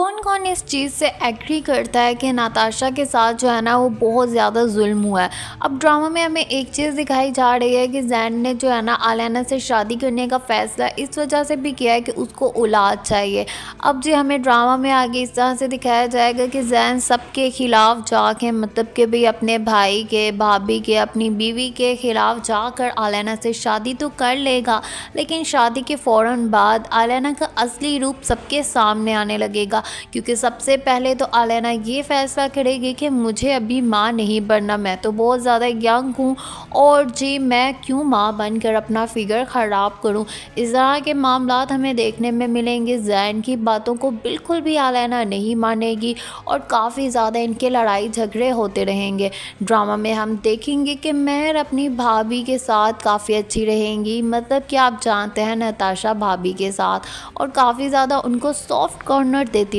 कौन कौन इस चीज़ से एग्री करता है कि नाताशा के साथ जो है ना वो बहुत ज़्यादा जुल्म हुआ है अब ड्रामा में हमें एक चीज़ दिखाई जा रही है कि जैन ने जो है ना आलैना से शादी करने का फ़ैसला इस वजह से भी किया है कि उसको औलाद चाहिए अब जी हमें ड्रामा में आगे इस तरह से दिखाया जाएगा कि जैन सब के ख़िलाफ़ जाके मतलब कि भाई अपने भाई के भाभी के अपनी बीवी के ख़िलाफ़ जाकर आलैना से शादी तो कर लेगा लेकिन शादी के फ़ौर बाद आलैना का असली रूप सबके सामने आने लगेगा क्योंकि सबसे पहले तो आलैना ये फ़ैसला करेगी कि मुझे अभी माँ नहीं बनना मैं तो बहुत ज़्यादा यंग हूँ और जी मैं क्यों माँ बनकर अपना फ़िगर ख़राब करूँ इस तरह के मामला हमें देखने में मिलेंगे जैन की बातों को बिल्कुल भी आलैना नहीं मानेगी और काफ़ी ज़्यादा इनके लड़ाई झगड़े होते रहेंगे ड्रामा में हम देखेंगे कि मेहर अपनी भाभी के साथ काफ़ी अच्छी रहेंगी मतलब कि आप जानते हैं नताशा भाभी के साथ और काफ़ी ज़्यादा उनको सॉफ्ट कॉर्नर देती